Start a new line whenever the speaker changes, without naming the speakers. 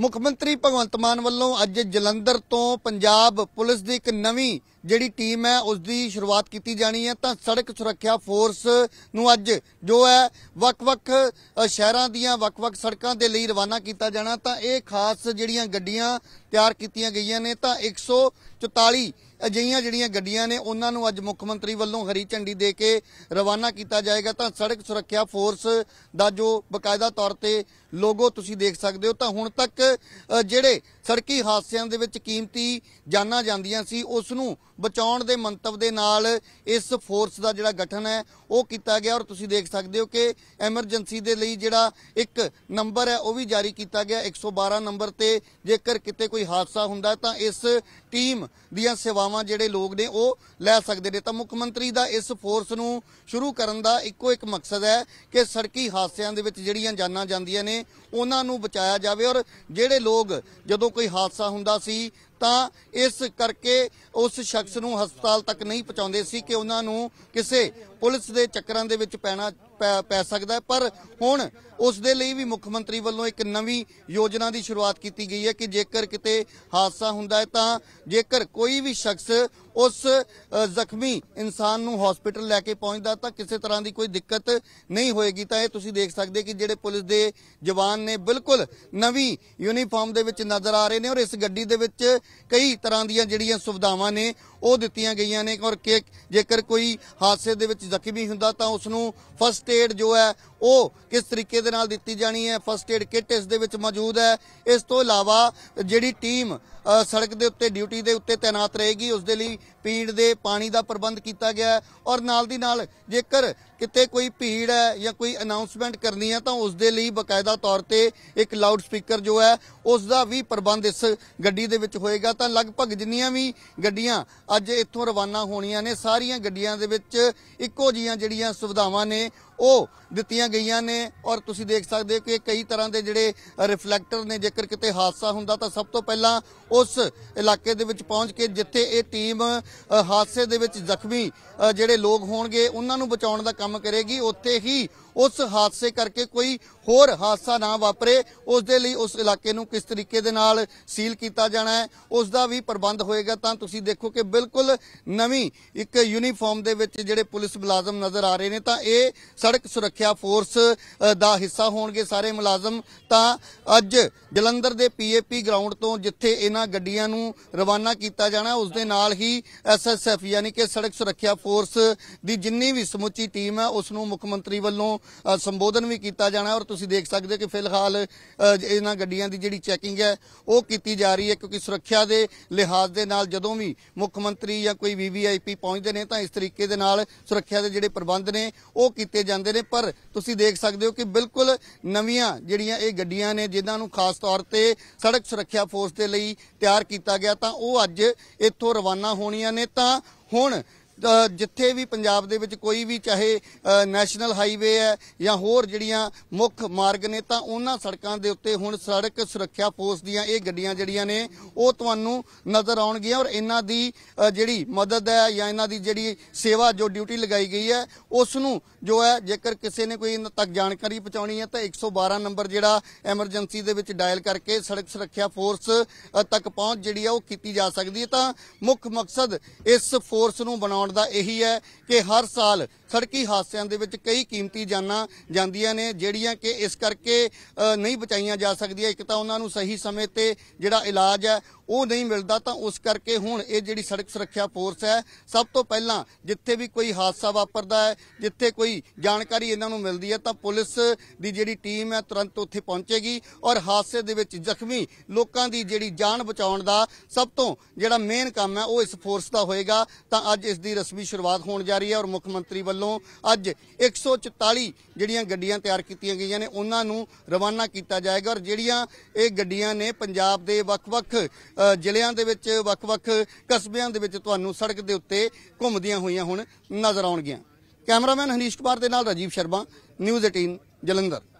ਮੁੱਖ ਮੰਤਰੀ ਭਗਵੰਤ ਮਾਨ ਵੱਲੋਂ ਅੱਜ ਜਲੰਧਰ ਤੋਂ ਪੰਜਾਬ ਪੁਲਿਸ ਦੀ ਇੱਕ ਨਵੀਂ ਜਿਹੜੀ ਟੀਮ ਹੈ ਉਸ ਦੀ ਸ਼ੁਰੂਆਤ ਕੀਤੀ ਜਾਣੀ ਹੈ ਤਾਂ ਸੜਕ ਸੁਰੱਖਿਆ ਫੋਰਸ ਨੂੰ ਅੱਜ ਜੋ ਹੈ ਵੱਖ-ਵੱਖ ਸ਼ਹਿਰਾਂ ਦੀਆਂ ਵੱਖ-ਵੱਖ ਸੜਕਾਂ ਦੇ ਲਈ ਰਵਾਨਾ ਕੀਤਾ ਜਾਣਾ ਤਾਂ ਇਹ ਖਾਸ ਜਿਹੜੀਆਂ ਗੱਡੀਆਂ ਤਿਆਰ ਕੀਤੀਆਂ ਗਈਆਂ ਨੇ ਤਾਂ 144 ਅਜਿਹੀਆਂ ਜਿਹੜੀਆਂ ਗੱਡੀਆਂ ਨੇ ਉਹਨਾਂ ਨੂੰ ਅੱਜ ਮੁੱਖ ਮੰਤਰੀ ਵੱਲੋਂ ਹਰੀ ਝੰਡੀ ਦੇ ਕੇ ਰਵਾਨਾ ਕੀਤਾ ਜਾਏਗਾ ਤਾਂ ਸੜਕ ਸੁਰੱਖਿਆ ਫੋਰਸ ਦਾ ਜੋ ਬਕਾਇਦਾ ਤੌਰ ਤੇ ਲੋਗੋ ਤੁਸੀਂ ਦੇਖ ਸਕਦੇ ਹੋ ਤਾਂ ਹੁਣ ਤੱਕ ਜਿਹੜੇ ਸੜਕੀ ਹਾਦਸਿਆਂ ਦੇ ਵਿੱਚ ਕੀਮਤੀ ਜਾਨਾਂ ਜਾਂਦੀਆਂ ਸੀ ਉਸ ਨੂੰ ਬਚਾਉਣ ਦੇ ਮੰਤਵ ਦੇ ਨਾਲ ਇਸ ਫੋਰਸ ਦਾ ਜਿਹੜਾ ਗਠਨ ਹੈ ਉਹ ਕੀਤਾ ਗਿਆ ਔਰ ਤੁਸੀਂ ਦੇਖ ਸਕਦੇ ਹੋ ਕਿ ਐਮਰਜੈਂਸੀ ਦੇ ਲਈ ਜਿਹੜਾ ਇੱਕ ਨੰਬਰ ਹੈ ਉਹ ਵੀ ਜਾਰੀ ਕੀਤਾ ਗਿਆ 112 ਨੰਬਰ ਤੇ ਜੇਕਰ ਕਿਤੇ ਕੋਈ ਹਾਦਸਾ ਹੁੰਦਾ ਤਾਂ ਇਸ ਟੀਮ ਦੀਆਂ ਸੇਵਾਵਾਂ ਜਿਹੜੇ ਲੋਕ ਨੇ ਉਹ ਲੈ ਸਕਦੇ ਨੇ ਤਾਂ ਮੁੱਖ ਮੰਤਰੀ ਦਾ ਇਸ ਫੋਰਸ ਨੂੰ ਸ਼ੁਰੂ ਕਰਨ ਦਾ ਇੱਕੋ ਇੱਕ ਮਕਸਦ ਹੈ ਕਿ ਸੜਕੀ ਹਾਦਸਿਆਂ ਦੇ ਵਿੱਚ ਜਿਹੜੀਆਂ ਜਾਨਾਂ ਜਾਂਦੀਆਂ ਨੇ ਉਹਨਾਂ ਨੂੰ ਬਚਾਇਆ ਜਾਵੇ ਔਰ ਜਿਹੜੇ ਲੋਕ ਜਦੋਂ ਕੋਈ ਹਾਦਸਾ ਹੁੰਦਾ ਸੀ ਤਾਂ ਇਸ ਕਰਕੇ ਉਸ ਸ਼ਖਸ ਨੂੰ ਹਸਪਤਾਲ ਤੱਕ ਨਹੀਂ ਪਹੁੰਚਾਉਂਦੇ ਸੀ ਕਿ ਉਹਨਾਂ ਨੂੰ ਕਿਸੇ ਪੁਲਿਸ ਦੇ ਚੱਕਰਾਂ ਦੇ ਵਿੱਚ ਪੈਣਾ ਪੈ ਸਕਦਾ ਪਰ ਹੁਣ ਉਸ ਦੇ ਲਈ ਵੀ ਮੁੱਖ ਮੰਤਰੀ ਵੱਲੋਂ ਇੱਕ ਨਵੀਂ ਯੋਜਨਾ ਦੀ ਸ਼ੁਰੂਆਤ ਕੀਤੀ ਗਈ ਹੈ ਕਿ ਜੇਕਰ ਕਿਤੇ ਹਾਦਸਾ ਹੁੰਦਾ ਹੈ ਤਾਂ ਜੇਕਰ ਕੋਈ ਵੀ ਸ਼ਖਸ ਉਸ ਜ਼ਖਮੀ ਇਨਸਾਨ ਨੂੰ ਹਸਪੀਟਲ ਲੈ ਕੇ ਪਹੁੰਚਦਾ ਤਾਂ ਕਿਸੇ ਤਰ੍ਹਾਂ ਦੀ ਕੋਈ ਦਿੱਕਤ ਨਹੀਂ ਹੋਏਗੀ ਤਾਂ ਇਹ ਤੁਸੀਂ ਦੇਖ ਸਕਦੇ ਕਿ ਜਿਹੜੇ ਪੁਲਿਸ ਦੇ ਜਵਾਨ ਨੇ ਬਿਲਕੁਲ ਨਵੀਂ ਯੂਨੀਫਾਰਮ ਦੇ ਵਿੱਚ ਨਜ਼ਰ ਆ ਰਹੇ ਨੇ ਔਰ ਇਸ ਗੱਡੀ ਦੇ ਵਿੱਚ ਕਈ ਤਰ੍ਹਾਂ ਦੀਆਂ ਜਿਹੜੀਆਂ ਸੁਵਿਧਾਵਾਂ ਨੇ ਉਹ ਦਿੱਤੀਆਂ ਗਈਆਂ ਨੇ ਔਰ ਕਿ ਜੇਕਰ ਕੋਈ ਹਾਦਸੇ ਦੇ ਵਿੱਚ ਜ਼ਖਮੀ ਹੁੰਦਾ ਤਾਂ ਉਸ ਨੂੰ ਫਸਟ ਏਡ ਜੋ ਹੈ ਉਹ ਕਿਸ ਤਰੀਕੇ ਦੇ ਨਾਲ ਦਿੱਤੀ ਜਾਣੀ ਹੈ ਫਸਟ ਏਡ ਕਿੱਟ ਇਸ ਦੇ ਵਿੱਚ ਮੌਜੂਦ ਹੈ ਇਸ ਤੋਂ ਇਲਾਵਾ ਜਿਹੜੀ ਟੀਮ ਸੜਕ ਦੇ ਉੱਤੇ ਡਿਊਟੀ ਦੇ ਉੱਤੇ ਤਾਇਨਾਤ ਰਹੇਗੀ ਉਸ ਦੇ ਲਈ ਪੀਣ ਦੇ ਪਾਣੀ ਦਾ ਪ੍ਰਬੰਧ ਕੀਤਾ ਗਿਆ ਔਰ ਨਾਲ ਦੀ ਨਾਲ ਜੇਕਰ ਕਿਤੇ ਕੋਈ ਭੀੜ ਹੈ ਜਾਂ ਕੋਈ ਅਨਾਉਂਸਮੈਂਟ ਕਰਨੀ ਹੈ ਤਾਂ ਉਸ ਦੇ ਲਈ ਬਕਾਇਦਾ ਤੌਰ ਤੇ ਇੱਕ ਲਾਊਡ ਸਪੀਕਰ ਜੋ ਹੈ ਉਸ ਦਾ ਵੀ ਪ੍ਰਬੰਧ ਇਸ ਗੱਡੀ ਦੇ ਵਿੱਚ ਹੋਏਗਾ ਤਾਂ ਲਗਭਗ ਜਿੰਨੀਆਂ ਵੀ ਗੱਡੀਆਂ ਅੱਜ ਇੱਥੋਂ ਰਵਾਨਾ ਹੋਣੀਆਂ ਨੇ ਸਾਰੀਆਂ ਗੱਡੀਆਂ ਦੇ ਵਿੱਚ ਇੱਕੋ ਜੀਆਂ ਜਿਹੜੀਆਂ ਸੁਵਿਧਾਵਾਂ ਨੇ ਉਹ ਦਿੱਤੀਆਂ ਗਈਆਂ ਨੇ ਔਰ ਤੁਸੀਂ ਦੇਖ ਸਕਦੇ ਹੋ ਕਿ ਕਈ ਤਰ੍ਹਾਂ ਦੇ ਜਿਹੜੇ ਰਿਫਲੈਕਟਰ ਨੇ ਜੇਕਰ ਕਿਤੇ ਹਾਦਸਾ ਹੁੰਦਾ ਤਾਂ ਸਭ ਤੋਂ ਪਹਿਲਾਂ ਉਸ ਇਲਾਕੇ ਦੇ ਵਿੱਚ ਪਹੁੰਚ ਕੇ ਜਿੱਥੇ ਇਹ ਟੀਮ ਹਾਦਸੇ ਦੇ ਵਿੱਚ ਜ਼ਖਮੀ ਜਿਹੜੇ ਲੋਕ ਹੋਣਗੇ ਉਹਨਾਂ ਨੂੰ ਬਚਾਉਣ ਦਾ ਕੰਮ ਕਰੇਗੀ ਉੱਥੇ ਹੀ ਉਸ ਹਾਦਸੇ ਕਰਕੇ ਕੋਈ ਹੋਰ ਹਾਦਸਾ ਨਾ ਵਾਪਰੇ ਉਸ ਦੇ ਲਈ ਉਸ ਇਲਾਕੇ ਨੂੰ ਕਿਸ ਤਰੀਕੇ ਦੇ ਨਾਲ ਸੀਲ ਕੀਤਾ ਜਾਣਾ ਹੈ ਉਸ ਦਾ ਵੀ ਪ੍ਰਬੰਧ ਹੋਏਗਾ ਤਾਂ ਤੁਸੀਂ ਦੇਖੋ ਕਿ ਬਿਲਕੁਲ ਨਵੀਂ ਇੱਕ ਯੂਨੀਫਾਰਮ ਦੇ ਵਿੱਚ ਜਿਹੜੇ ਪੁਲਿਸ ਮੁਲਾਜ਼ਮ ਨਜ਼ਰ ਆ ਰਹੇ ਨੇ ਤਾਂ ਇਹ ਸੜਕ ਸੁਰੱਖਿਆ ਫੋਰਸ ਦਾ ਹਿੱਸਾ ਹੋਣਗੇ ਸਾਰੇ ਮੁਲਾਜ਼ਮ ਤਾਂ ਅੱਜ ਜਲੰਧਰ ਦੇ ਪੀਏਪੀ ਗਰਾਊਂਡ ਤੋਂ ਜਿੱਥੇ ਇਹਨਾਂ ਗੱਡੀਆਂ ਨੂੰ ਰਵਾਨਾ ਕੀਤਾ ਜਾਣਾ ਉਸ ਦੇ ਨਾਲ ਹੀ ਐਸਐਸਐਫ ਯਾਨੀ ਕਿ ਸੜਕ ਸੁਰੱਖਿਆ ਫੋਰਸ ਦੀ ਜਿੰਨੀ ਵੀ ਸਮੁੱਚੀ ਟੀਮ ਹੈ ਉਸ ਨੂੰ ਮੁੱਖ ਮੰਤਰੀ ਵੱਲੋਂ ਸੰਬੋਧਨ ਵੀ ਕੀਤਾ ਜਾਣਾ ਔਰ ਤੁਸੀਂ ਦੇਖ ਸਕਦੇ ਹੋ ਕਿ ਫਿਲਹਾਲ ਇਹਨਾਂ ਗੱਡੀਆਂ ਦੀ ਜਿਹੜੀ ਚੈਕਿੰਗ ਹੈ ਉਹ ਕੀਤੀ ਜਾ ਰਹੀ ਹੈ ਕਿਉਂਕਿ ਸੁਰੱਖਿਆ ਦੇ ਲਿਹਾਜ਼ ਦੇ ਨਾਲ ਜਦੋਂ ਵੀ ਮੁੱਖ ਮੰਤਰੀ ਜਾਂ ਕੋਈ ਵੀਵੀਆਈਪੀ ਪਹੁੰਚਦੇ ਨੇ ਤਾਂ ਇਸ ਤਰੀਕੇ ਦੇ ਨਾਲ ਸੁਰੱਖਿਆ ਦੇ ਜਿਹੜੇ ਪ੍ਰਬੰਧ ਨੇ ਉਹ ਕੀਤੇ ਜਾਂਦੇ ਨੇ ਪਰ ਤੁਸੀਂ ਦੇਖ ਸਕਦੇ ਹੋ ਕਿ ਬਿਲਕੁਲ ਨਵੀਆਂ ਜਿਹੜੀਆਂ ਇਹ ਗੱਡੀਆਂ ਨੇ ਜਿਨ੍ਹਾਂ ਨੂੰ ਖਾਸ ਤੌਰ ਤੇ ਸੜਕ ਸੁਰੱਖਿਆ ਫੋਰਸ ਦੇ ਲਈ ਤਿਆਰ ਕੀਤਾ ਗਿਆ ਤਾਂ ਉਹ ਅੱਜ ਇੱਥੋਂ ਰਵਾਨਾ ਹੋਣੀਆਂ ਨੇ ਤਾਂ ਹੁਣ ਜਿੱਥੇ ਵੀ ਪੰਜਾਬ ਦੇ ਵਿੱਚ ਕੋਈ ਵੀ ਚਾਹੇ ਨੈਸ਼ਨਲ ਹਾਈਵੇ ਹੈ ਜਾਂ ਹੋਰ ਜਿਹੜੀਆਂ ਮੁੱਖ ਮਾਰਗ ਨੇ ਤਾਂ ਉਹਨਾਂ ਸੜਕਾਂ ਦੇ ਉੱਤੇ ਹੁਣ ਸੜਕ ਸੁਰੱਖਿਆ ਫੋਰਸ ਦੀਆਂ ਇਹ ਗੱਡੀਆਂ ਜਿਹੜੀਆਂ ਨੇ ਉਹ ਤੁਹਾਨੂੰ ਨਜ਼ਰ ਆਉਣਗੀਆਂ ਔਰ ਇਹਨਾਂ ਦੀ ਜਿਹੜੀ ਮਦਦ ਹੈ ਜਾਂ ਇਹਨਾਂ ਦੀ ਜਿਹੜੀ ਸੇਵਾ ਜੋ ਡਿਊਟੀ ਲਗਾਈ ਗਈ ਹੈ ਉਸ ਨੂੰ ਜੋ ਹੈ ਜੇਕਰ ਕਿਸੇ ਨੇ ਕੋਈ ਇਹਨਾਂ ਤੱਕ ਜਾਣਕਾਰੀ ਪਹੁੰਚਾਉਣੀ ਹੈ ਤਾਂ 112 ਨੰਬਰ ਜਿਹੜਾ ਐਮਰਜੈਂਸੀ ਦੇ ਵਿੱਚ ਡਾਇਲ ਕਰਕੇ ਸੜਕ ਸੁਰੱਖਿਆ ਫੋਰਸ ਤੱਕ ਪਹੁੰਚ ਜਿਹੜੀ ਆ ਉਹ ਕੀਤੀ ਜਾ ਸਕਦੀ ਹੈ ਤਾਂ ਮੁੱਖ ਮਕਸਦ ਇਸ ਫੋਰਸ ਨੂੰ ਬਣਾਉਣ ਪਾਉਣ ਦਾ ਇਹੀ ਹੈ ਕਿ ਹਰ ਸਾਲ ਸੜਕੀ ਹਾਦਸਿਆਂ ਦੇ ਵਿੱਚ ਕਈ ਕੀਮਤੀ ਜਾਨਾਂ ਜਾਂਦੀਆਂ ਨੇ ਜਿਹੜੀਆਂ ਕਿ ਇਸ ਕਰਕੇ ਨਹੀਂ ਬਚਾਈਆਂ ਜਾ ਸਕਦੀਆਂ ਇੱਕ ਤਾਂ ਉਹਨਾਂ ਨੂੰ ਸਹੀ ਸਮੇਂ ਤੇ ਜਿਹੜਾ ਇਲਾਜ ਹੈ ਉਹ ਨਹੀਂ ਮਿਲਦਾ ਤਾਂ ਉਸ ਕਰਕੇ ਹੁਣ ਇਹ ਜਿਹੜੀ ਸੜਕ ਸੁਰੱਖਿਆ ਫੋਰਸ ਹੈ ਸਭ ਤੋਂ ਪਹਿਲਾਂ ਜਿੱਥੇ ਵੀ ਕੋਈ ਹਾਦਸਾ ਵਾਪਰਦਾ ਹੈ ਜਿੱਥੇ ਕੋਈ ਜਾਣਕਾਰੀ ਇਹਨਾਂ ਨੂੰ ਮਿਲਦੀ ਹੈ ਤਾਂ ਪੁਲਿਸ ਦੀ ਜਿਹੜੀ ਟੀਮ ਹੈ ਤੁਰੰਤ ਉੱਥੇ ਪਹੁੰਚੇਗੀ ਔਰ ਹਾਦਸੇ ਦੇ ਵਿੱਚ ਜ਼ਖਮੀ ਲੋਕਾਂ ਦੀ ਜਿਹੜੀ ਜਾਨ ਬਚਾਉਣ ਦਾ ਸਭ ਤੋਂ ਜਿਹੜਾ ਮੇਨ ਕੰਮ ਹੈ ਉਹ ਇਸ ਫੋਰਸ ਦਾ ਹੋਏਗਾ ਤਾਂ ਅੱਜ ਇਸ ਦੀ ਦੀ ਰਸਮੀ ਸ਼ੁਰੂਆਤ ਹੋਣ ਜਾ ਰਹੀ ਹੈ ਔਰ ਮੁੱਖ ਮੰਤਰੀ ਵੱਲੋਂ ਅੱਜ 144 ਜਿਹੜੀਆਂ ਗੱਡੀਆਂ ਤਿਆਰ ਕੀਤੀਆਂ ਗਈਆਂ ਨੇ ਉਹਨਾਂ ਨੂੰ ਰਵਾਨਾ ਕੀਤਾ ਜਾਏਗਾ ਔਰ ਜਿਹੜੀਆਂ ਇਹ ਗੱਡੀਆਂ ਨੇ ਪੰਜਾਬ ਦੇ ਵੱਖ-ਵੱਖ ਜ਼ਿਲ੍ਹਿਆਂ ਦੇ ਵਿੱਚ ਵੱਖ-ਵੱਖ ਕਸਬਿਆਂ ਦੇ ਵਿੱਚ ਤੁਹਾਨੂੰ ਸੜਕ ਦੇ ਉੱਤੇ ਘੁੰਮਦੀਆਂ ਹੋਈਆਂ ਹੁਣ ਨਜ਼ਰ ਆਉਣਗੀਆਂ ਕੈਮਰਾਮੈਨ ਹਨੀਸ਼ ਕੁਮਾਰ ਦੇ ਨਾਲ ਰਾਜੀਵ ਸ਼ਰਮਾ ਨਿਊਜ਼ 18 ਜਲੰਧਰ